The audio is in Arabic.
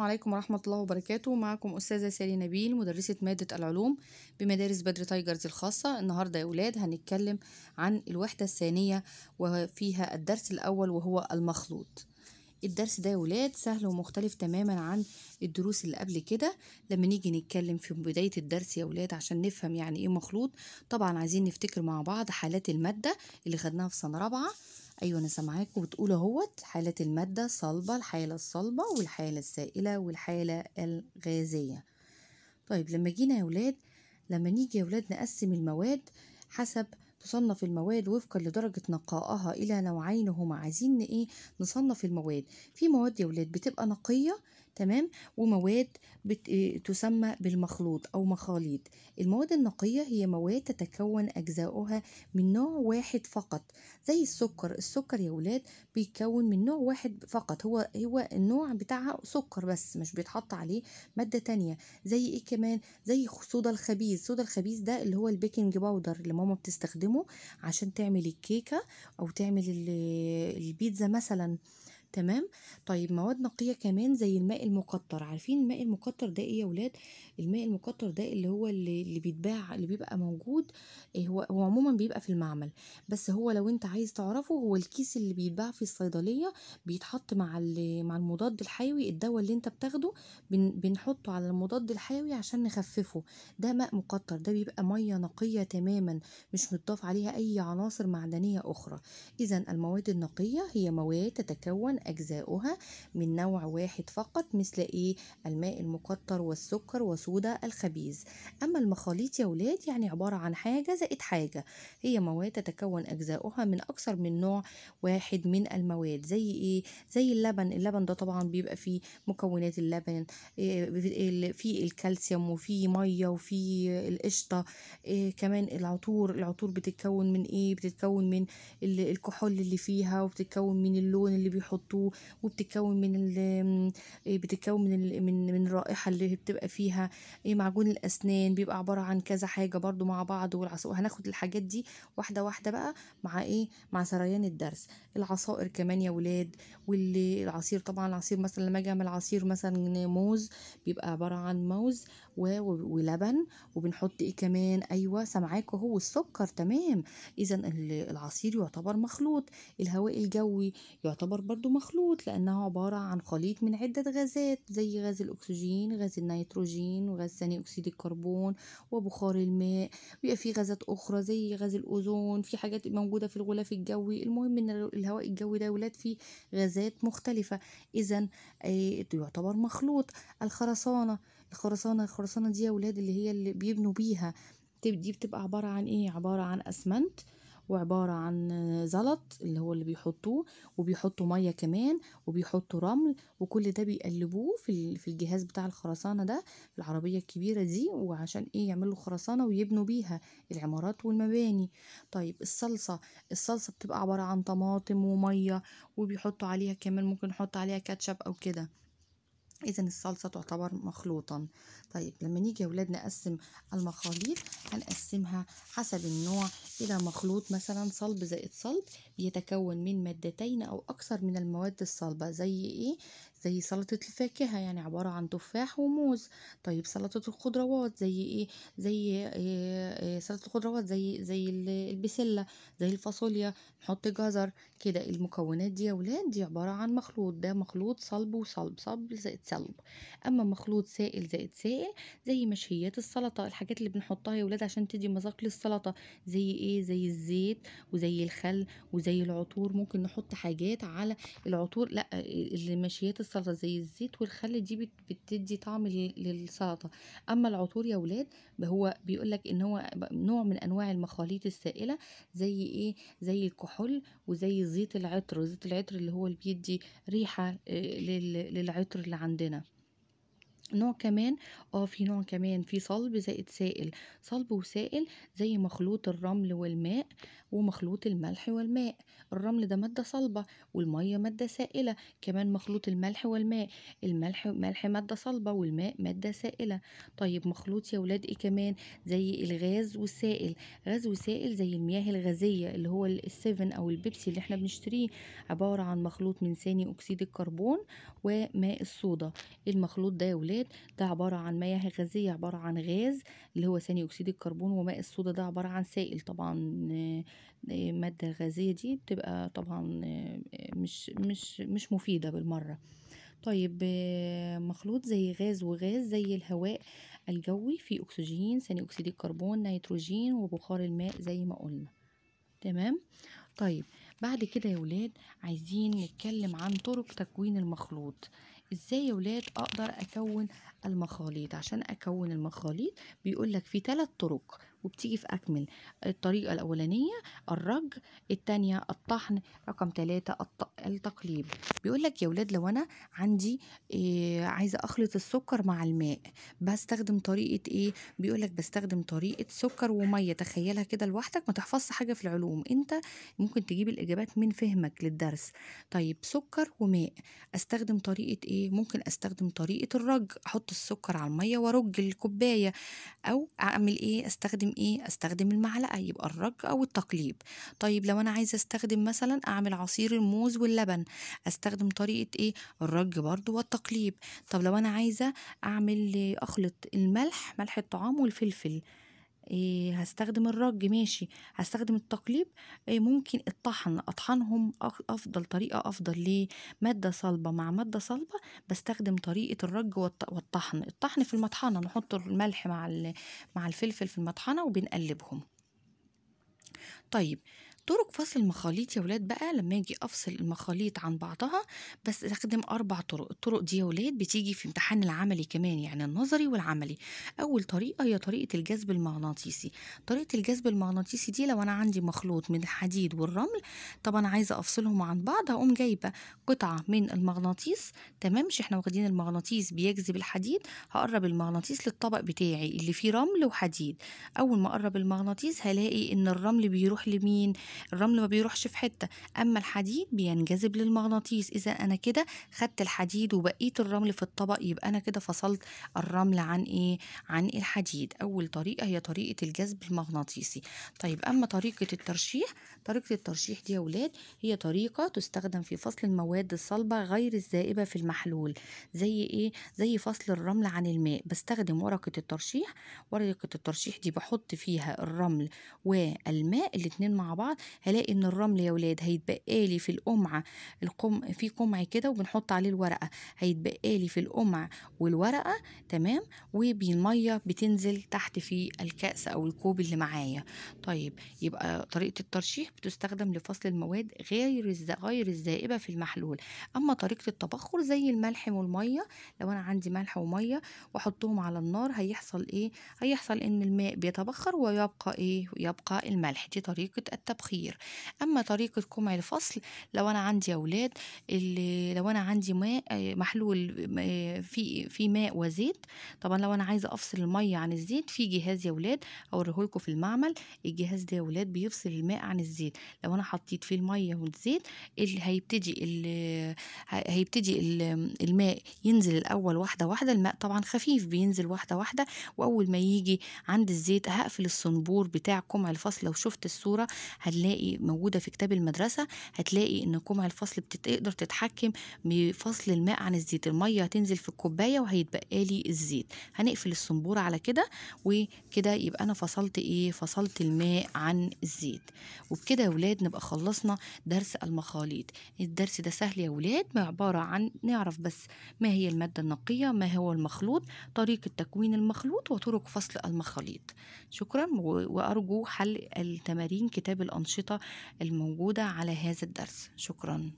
عليكم ورحمة الله وبركاته معكم أستاذة سالي نبيل مدرسة مادة العلوم بمدارس بدر تايجرز الخاصة النهاردة يا أولاد هنتكلم عن الوحدة الثانية وفيها الدرس الأول وهو المخلوط الدرس ده يا ولاد سهل ومختلف تماما عن الدروس اللي قبل كده لما نيجي نتكلم في بداية الدرس يا ولاد عشان نفهم يعني ايه مخلوط طبعا عايزين نفتكر مع بعض حالات المادة اللي خدناها في سنة رابعة ايوه انا سامعاك وبتقول اهوت حاله الماده صلبه الحاله الصلبه والحاله السائله والحاله الغازيه طيب لما جينا يا ولاد لما نيجي يا ولاد نقسم المواد حسب تصنف المواد وفقا لدرجة نقائها إلى نوعين هما عايزين إيه نصنف المواد في مواد يا ولاد بتبقى نقية تمام ومواد بت... آه، تسمى بالمخلوط أو مخاليط المواد النقية هي مواد تتكون أجزاؤها من نوع واحد فقط زي السكر السكر يا ولاد بيتكون من نوع واحد فقط هو هو النوع بتاعها سكر بس مش بيتحط عليه مادة تانية زي ايه كمان زي صودا الخبيث صودا الخبيث ده اللي هو البيكنج باودر اللي ماما بتستخدمه عشان تعمل الكيكة أو تعمل البيتزا مثلا تمام طيب مواد نقيه كمان زي الماء المقطر عارفين الماء المقطر ده ايه يا ولاد الماء المقطر ده اللي هو اللي, اللي بيتباع اللي بيبقى موجود إيه هو هو عموما بيبقى في المعمل بس هو لو انت عايز تعرفه هو الكيس اللي بيتباع في الصيدليه بيتحط مع مع المضاد الحيوي الدواء اللي انت بتاخده بن بنحطه على المضاد الحيوي عشان نخففه ده ماء مقطر ده بيبقى ميه نقيه تماما مش متضاف عليها اي عناصر معدنيه اخرى اذا المواد النقيه هي مواد تتكون أجزاؤها من نوع واحد فقط مثل إيه الماء المقطر والسكر وصودا الخبيز أما المخاليط يا ولاد يعني عبارة عن حاجة زائد حاجة هي مواد تتكون أجزاؤها من أكثر من نوع واحد من المواد زي إيه زي اللبن اللبن ده طبعا بيبقى فيه مكونات اللبن آه، فيه الكالسيوم وفيه مية وفيه القشطة آه، كمان العطور العطور بتتكون من إيه بتتكون من الكحول اللي فيها وبتتكون من اللون اللي بيحط بتاعته وبتتكون من ال بتتكون من من من الرائحه اللي بتبقى فيها إيه، معجون الاسنان بيبقى عباره عن كذا حاجه برضو مع بعض والعصائر وهناخد الحاجات دي واحده واحده بقى مع ايه مع سريان الدرس العصائر كمان يا ولاد والعصير طبعا العصير مثلا لما اجي اعمل عصير مثلا موز بيبقى عباره عن موز ولبن وبنحط ايه كمان ايوه سامعاكوا اهو السكر تمام اذا العصير يعتبر مخلوط الهواء الجوي يعتبر برضو مخلوط لانه عباره عن خليط من عده غازات زي غاز الاكسجين غاز النيتروجين وغاز ثاني اكسيد الكربون وبخار الماء بيبقى في غازات اخرى زي غاز الاوزون في حاجات موجوده في الغلاف الجوي المهم ان الهواء الجوي ده ولاد فيه غازات مختلفه اذا آه، يعتبر مخلوط الخرسانه الخرسانه الخرسانه دي يا ولاد اللي هي اللي بيبنوا بيها دي بتبقى عباره عن ايه عباره عن اسمنت وعبارة عن زلط اللي هو اللي بيحطوه وبيحطوا مية كمان وبيحطوا رمل وكل ده بيقلبوه في في الجهاز بتاع الخرسانة ده في العربية الكبيرة دي وعشان ايه يعملوا خرسانة ويبنوا بيها العمارات والمباني طيب الصلصة الصلصة بتبقى عبارة عن طماطم ومية وبيحطوا عليها كمان ممكن نحط عليها كاتشب او كده اذا الصلصه تعتبر مخلوطا طيب لما نيجي يا ولاد نقسم المخاليط هنقسمها حسب النوع الى مخلوط مثلا صلب زائد صلب بيتكون من مادتين او اكثر من المواد الصلبه زي ايه زي سلطة الفاكهة يعني عبارة عن تفاح وموز طيب سلطة الخضروات زي ايه زي إيه سلطة الخضروات زي زي البسلة زي الفاصوليا نحط جزر كده المكونات دي يا ولاد دي عبارة عن مخلوط ده مخلوط صلب وصلب صلب زائد صلب اما مخلوط سائل زائد سائل زي مشهيات السلطة الحاجات اللي بنحطها يا ولاد عشان تدي مذاق للسلطة زي ايه زي الزيت وزي الخل وزي العطور ممكن نحط حاجات على العطور لا المشهيات السلطه زي الزيت والخل دي بتدي طعم للسلطه اما العطور يا ولاد هو بيقول لك ان هو نوع من انواع المخاليط السائله زي ايه زي الكحول وزي زيت العطر زيت العطر اللي هو اللي بيدي ريحه آه، للعطر اللي عندنا نوع كمان اه في نوع كمان في صلب زائد سائل صلب وسائل زي مخلوط الرمل والماء ومخلوط الملح والماء الرمل ده مادة صلبة والمية مادة سائلة كمان مخلوط الملح والماء الملح ملح مادة صلبة والماء مادة سائلة طيب مخلوط يا ولاد ايه كمان زي الغاز والسائل غاز وسائل زي المياه الغازية اللي هو السيفن او البيبسي اللي احنا بنشتريه عبارة عن مخلوط من ثاني اكسيد الكربون وماء الصودا المخلوط ده يا ولاد الكربونات ده عبارة عن مياه غازية عبارة عن غاز اللي هو ثاني أكسيد الكربون وماء الصودا ده عبارة عن سائل طبعا آه، آه، مادة غازية دي بتبقى طبعا آه، مش مش مش مفيدة بالمرة طيب مخلوط زي غاز وغاز زي الهواء الجوي فيه أكسجين ثاني أكسيد الكربون نيتروجين وبخار الماء زي ما قلنا تمام طيب بعد كده يا ولاد عايزين نتكلم عن طرق تكوين المخلوط ازاي يا ولاد اقدر اكون المخاليط عشان اكون المخاليط بيقولك في ثلاث طرق وبتيجي في اكمل الطريقه الاولانيه الرج التانية الطحن رقم ثلاثة التقليب بيقول لك يا ولاد لو انا عندي إيه عايزه اخلط السكر مع الماء بستخدم طريقه ايه بيقول لك بستخدم طريقه سكر وميه تخيلها كده لوحدك ما تحفظش حاجه في العلوم انت ممكن تجيب الاجابات من فهمك للدرس طيب سكر وماء استخدم طريقه ايه ممكن استخدم طريقه الرج احط السكر على الميه وارج الكوبايه او اعمل ايه استخدم ايه استخدم المعلقه يبقى الرج او التقليب طيب لو انا عايزه استخدم مثلا اعمل عصير الموز واللبن استخدم هستخدم طريقة ايه الرج برضو والتقليب طب لو انا عايزة اعمل اخلط الملح ملح الطعام والفلفل إيه هستخدم الرج ماشي هستخدم التقليب إيه ممكن الطحن اطحنهم افضل طريقه افضل ليه ماده صلبه مع ماده صلبه بستخدم طريقه الرج والطحن الطحن في المطحنه نحط الملح مع مع الفلفل في المطحنه وبنقلبهم طيب طرق فصل المخاليط يا ولاد بقى لما اجي افصل المخاليط عن بعضها بستخدم اربع طرق الطرق دي يا ولاد بتيجي في امتحان العملي كمان يعني النظري والعملي اول طريقه هي طريقه الجذب المغناطيسي طريقه الجذب المغناطيسي دي لو انا عندي مخلوط من الحديد والرمل طبعا عايزه افصلهم عن بعض هقوم جايبه قطعه من المغناطيس تمام مش احنا واخدين المغناطيس بيجذب الحديد هقرب المغناطيس للطبق بتاعي اللي فيه رمل وحديد اول ما اقرب المغناطيس هلاقي ان الرمل بيروح لمين الرمل ما بيروحش في حته اما الحديد بينجذب للمغناطيس اذا انا كده خدت الحديد وبقيت الرمل في الطبق يبقى انا كده فصلت الرمل عن ايه عن الحديد اول طريقه هي طريقه الجذب المغناطيسي طيب اما طريقه الترشيح طريقه الترشيح دي يا اولاد هي طريقه تستخدم في فصل المواد الصلبه غير الذائبه في المحلول زي ايه زي فصل الرمل عن الماء بستخدم ورقه الترشيح ورقه الترشيح دي بحط فيها الرمل والماء الاتنين مع بعض هلاقي ان الرمل يا ولاد هيتبقى لي في القمعه القم في قمع كده وبنحط عليه الورقه هيتبقى لي في القمع والورقه تمام وبالميه بتنزل تحت في الكاس او الكوب اللي معايا طيب يبقى طريقه الترشيح بتستخدم لفصل المواد غير غير الذائبه في المحلول اما طريقه التبخر زي الملح والميه لو انا عندي ملح وميه واحطهم على النار هيحصل ايه هيحصل ان الماء بيتبخر ويبقى ايه يبقى الملح دي طريقه التبخير التبخير اما طريقه قمع الفصل لو انا عندي اولاد اللي لو انا عندي ماء آه، محلول آه، في في ماء وزيت طبعا لو انا عايزه افصل الميه عن الزيت في جهاز يا اولاد اوريه لكم في المعمل الجهاز ده يا اولاد بيفصل الماء عن الزيت لو انا حطيت فيه الميه والزيت اللي هيبتدي اللي هيبتدي الماء ينزل الاول واحده واحده الماء طبعا خفيف بينزل واحده واحده واول ما يجي عند الزيت هقفل الصنبور بتاع قمع الفصل لو شفت الصوره هتلاقي هنلاقي موجودة في كتاب المدرسة هتلاقي إن قمع الفصل بتقدر تتحكم بفصل الماء عن الزيت المية هتنزل في الكوباية وهيتبقى لي الزيت هنقفل الصنبورة على كده وكده يبقى أنا فصلت إيه فصلت الماء عن الزيت وبكده يا ولاد نبقى خلصنا درس المخاليط الدرس ده سهل يا ولاد عبارة عن نعرف بس ما هي المادة النقية ما هو المخلوط طريقة تكوين المخلوط وطرق فصل المخاليط شكرا وأرجو حل التمارين كتاب الأنشطة الأنشطة الموجودة على هذا الدرس شكراً